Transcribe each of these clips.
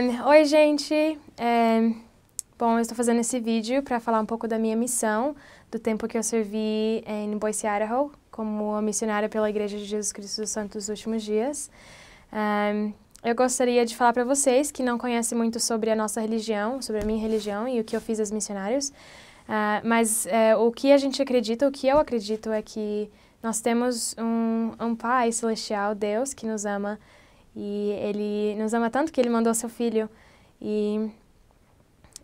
Um, oi, gente! É, bom, eu estou fazendo esse vídeo para falar um pouco da minha missão, do tempo que eu servi é, em Boise, Idaho, como missionária pela Igreja de Jesus Cristo dos Santos dos Últimos Dias. Um, é, eu gostaria de falar para vocês que não conhecem muito sobre a nossa religião, sobre a minha religião e o que eu fiz aos missionários, uh, mas uh, o que a gente acredita, o que eu acredito é que nós temos um, um Pai Celestial, Deus, que nos ama e ele nos ama tanto que ele mandou seu filho. E,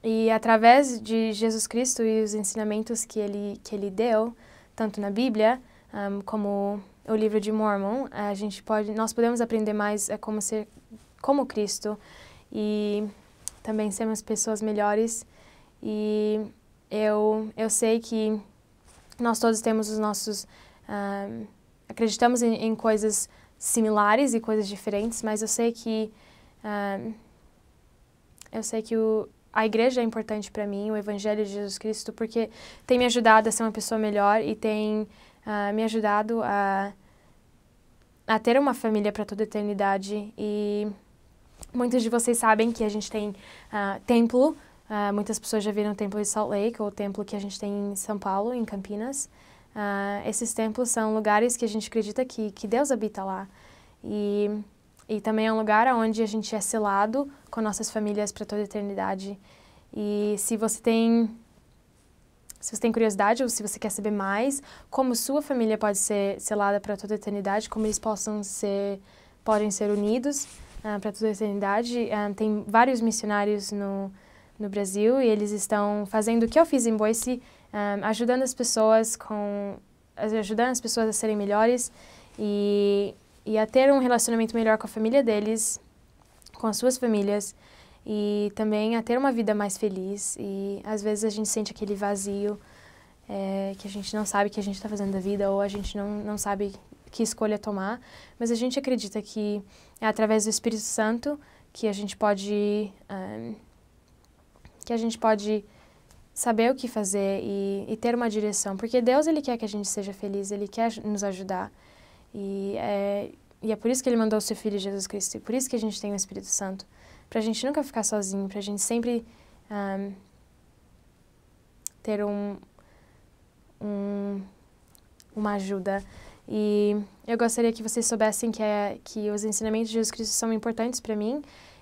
e através de Jesus Cristo e os ensinamentos que ele, que ele deu, tanto na Bíblia um, como o livro de Mormon, a gente pode, nós podemos aprender mais a é como ser como Cristo e também sermos pessoas melhores. E eu, eu sei que nós todos temos os nossos. Um, acreditamos em, em coisas similares e coisas diferentes, mas eu sei que uh, eu sei que o, a igreja é importante para mim, o Evangelho de Jesus Cristo, porque tem me ajudado a ser uma pessoa melhor e tem uh, me ajudado a, a ter uma família para toda a eternidade. E muitos de vocês sabem que a gente tem uh, templo, muitas pessoas já viram o templo de Salt Lake, ou o templo que a gente tem em São Paulo, em Campinas. Ah, esses templos são lugares que a gente acredita que, que Deus habita lá. E, e também é um lugar onde a gente é selado com nossas famílias para toda a eternidade. E se você tem se você tem curiosidade ou se você quer saber mais como sua família pode ser selada para toda a eternidade, como eles possam ser podem ser unidos uh, ah, para toda a eternidade, uh, tem vários missionários no no Brasil e eles estão fazendo o que eu fiz em Boise um, ajudando as pessoas com ajudando as pessoas a serem melhores e, e a ter um relacionamento melhor com a família deles, com as suas famílias e também a ter uma vida mais feliz. E às vezes a gente sente aquele vazio é, que a gente não sabe que a gente está fazendo da vida ou a gente não, não sabe que escolha tomar, mas a gente acredita que é através do Espírito Santo que a gente pode um, que a gente pode saber o que fazer e, e, ter uma direção, porque Deus ele quer que a gente seja feliz, ele quer nos ajudar e é, e é por isso que ele mandou o seu Filho Jesus Cristo e por isso que a gente tem o Espírito Santo, para a gente nunca ficar sozinho, para a gente sempre um, ter um, um, uma ajuda e eu gostaria que vocês soubessem que é, que os ensinamentos de Jesus Cristo são importantes para mim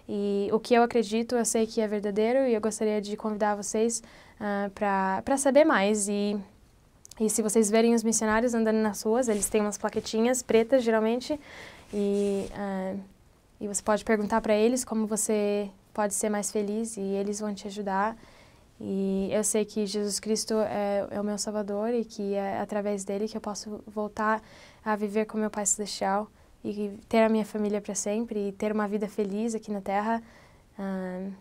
e o que eu acredito, eu sei que é verdadeiro e eu gostaria de convidar vocês uh, ah, para saber mais. E, e se vocês verem os missionários andando nas ruas, eles têm umas plaquetinhas pretas, geralmente, e, uh, e você pode perguntar para eles como você pode ser mais feliz e eles vão te ajudar. E eu sei que Jesus Cristo é, é o meu Salvador e que é através dele que eu posso voltar a viver com meu Pai Celestial e ter a minha família para sempre e ter uma vida feliz aqui na Terra, uh,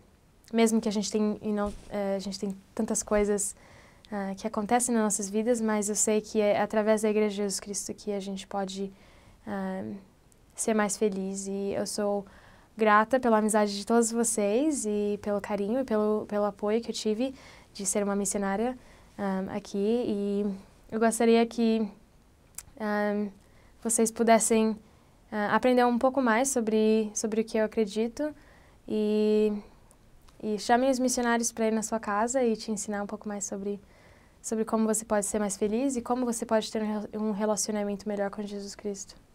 mesmo que a gente tem e não uh, a gente tem tantas coisas uh, que acontecem nas nossas vidas, mas eu sei que é através da Igreja de Jesus Cristo que a gente pode ah, ser mais feliz e eu sou grata pela amizade de todos vocês e pelo carinho e pelo pelo apoio que eu tive de ser uma missionária um, aqui e eu gostaria que um, vocês pudessem uh, aprender um pouco mais sobre, sobre o que eu acredito e, e chamem os missionários para ir na sua casa e te ensinar um pouco mais sobre, sobre como você pode ser mais feliz e como você pode ter um relacionamento melhor com Jesus Cristo.